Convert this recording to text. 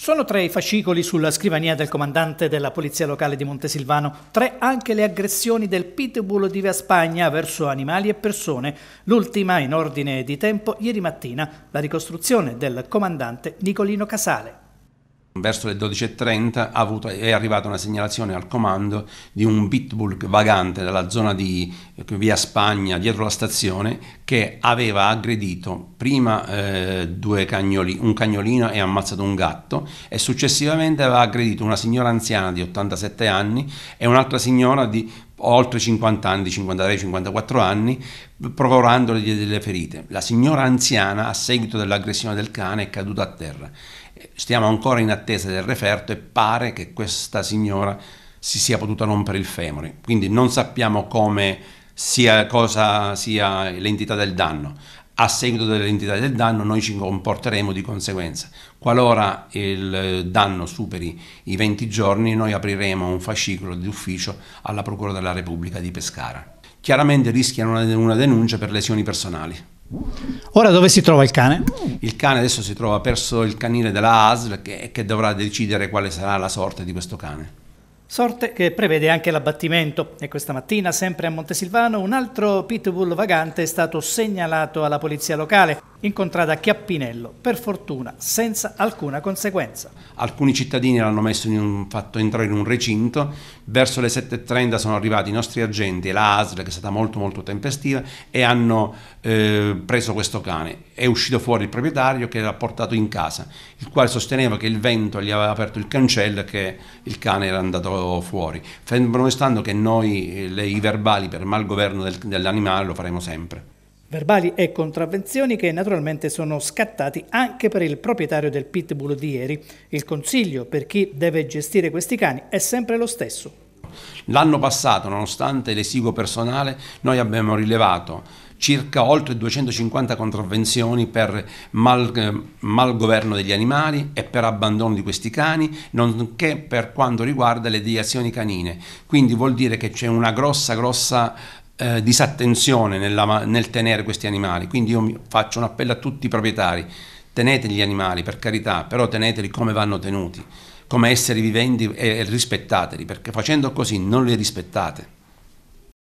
Sono tra i fascicoli sulla scrivania del comandante della Polizia Locale di Montesilvano, tre anche le aggressioni del pitbull di Via Spagna verso animali e persone, l'ultima in ordine di tempo ieri mattina, la ricostruzione del comandante Nicolino Casale. Verso le 12.30 è arrivata una segnalazione al comando di un pitbull vagante dalla zona di eh, via Spagna, dietro la stazione, che aveva aggredito prima eh, cagnoli, un cagnolino e ammazzato un gatto e successivamente aveva aggredito una signora anziana di 87 anni e un'altra signora di oltre 50 anni, 53-54 anni, procurandole delle ferite. La signora anziana, a seguito dell'aggressione del cane, è caduta a terra. Stiamo ancora in attesa del referto e pare che questa signora si sia potuta rompere il femore. Quindi non sappiamo come sia, cosa, sia l'entità del danno. A seguito dell'entità del danno noi ci comporteremo di conseguenza. Qualora il danno superi i 20 giorni noi apriremo un fascicolo di ufficio alla Procura della Repubblica di Pescara. Chiaramente rischiano una denuncia per lesioni personali. Ora dove si trova il cane? Il cane adesso si trova presso il canile della ASL che, che dovrà decidere quale sarà la sorte di questo cane. Sorte che prevede anche l'abbattimento e questa mattina sempre a Montesilvano un altro pitbull vagante è stato segnalato alla polizia locale incontrata a Chiappinello, per fortuna senza alcuna conseguenza. Alcuni cittadini l'hanno messo in un, fatto entrare in un recinto, verso le 7.30 sono arrivati i nostri agenti e la ASL che è stata molto molto tempestiva e hanno eh, preso questo cane. È uscito fuori il proprietario che l'ha portato in casa, il quale sosteneva che il vento gli aveva aperto il cancello e che il cane era andato fuori, fermo restando che noi eh, le, i verbali per malgoverno del, dell'animale lo faremo sempre verbali e contravvenzioni che naturalmente sono scattati anche per il proprietario del pitbull di ieri. Il consiglio per chi deve gestire questi cani è sempre lo stesso. L'anno passato, nonostante l'esiguo personale, noi abbiamo rilevato circa oltre 250 contravvenzioni per mal, mal, governo degli animali e per abbandono di questi cani, nonché per quanto riguarda le deviazioni canine. Quindi vuol dire che c'è una grossa, grossa eh, disattenzione nella, nel tenere questi animali. Quindi io faccio un appello a tutti i proprietari, tenete gli animali per carità, però teneteli come vanno tenuti, come esseri viventi e, e rispettateli, perché facendo così non li rispettate.